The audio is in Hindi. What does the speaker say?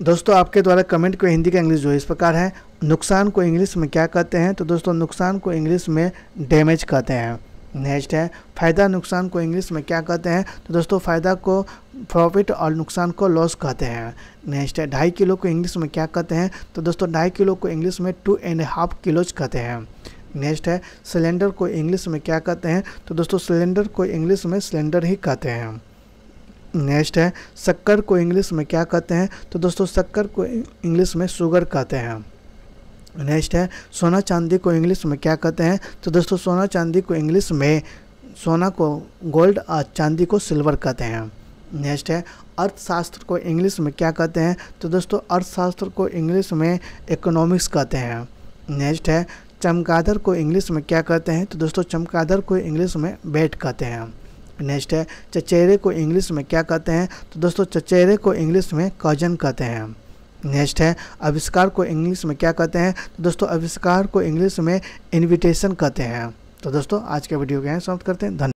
दोस्तों आपके द्वारा कमेंट को हिंदी का इंग्लिश जो इस प्रकार है नुकसान को इंग्लिश में क्या कहते हैं तो दोस्तों नुकसान को इंग्लिश में डैमेज कहते हैं नेक्स्ट है फ़ायदा नुकसान को इंग्लिश में क्या कहते हैं तो दोस्तों फ़ायदा को प्रॉफिट और नुकसान को लॉस कहते हैं नेक्स्ट है ढाई किलो को इंग्लिश में क्या कहते हैं तो दोस्तों ढाई किलो को इंग्लिश में टू एंड हाफ किलोज कहते हैं नेक्स्ट है सिलेंडर को इंग्लिश में क्या कहते हैं तो दोस्तों सिलेंडर को इंग्लिश में सिलेंडर ही कहते हैं नेक्स्ट है शक्कर को इंग्लिश में क्या कहते हैं तो दोस्तों शक्कर को इंग्लिश में शुगर कहते हैं नेक्स्ट है सोना चांदी को इंग्लिश में क्या कहते हैं तो दोस्तों सोना चांदी को इंग्लिश में सोना को गोल्ड और चांदी को सिल्वर कहते हैं नेक्स्ट है अर्थशास्त्र को इंग्लिश में क्या कहते हैं तो दोस्तों अर्थशास्त्र को इंग्लिश में इकोनॉमिक्स कहते हैं नेक्स्ट है चमकादर को इंग्लिश में क्या कहते हैं तो दोस्तों चमकादर को इंग्लिश में बैट कहते हैं नेक्स्ट है चचेरे को इंग्लिश में क्या कहते हैं तो दोस्तों चचेरे को इंग्लिश में कजन कहते हैं नेक्स्ट है आविष्कार को इंग्लिश में क्या कहते हैं तो दोस्तों आविष्कार को इंग्लिश में इन्विटेशन कहते हैं तो दोस्तों आज के वीडियो के हैं समाप्त करते हैं धन्यवाद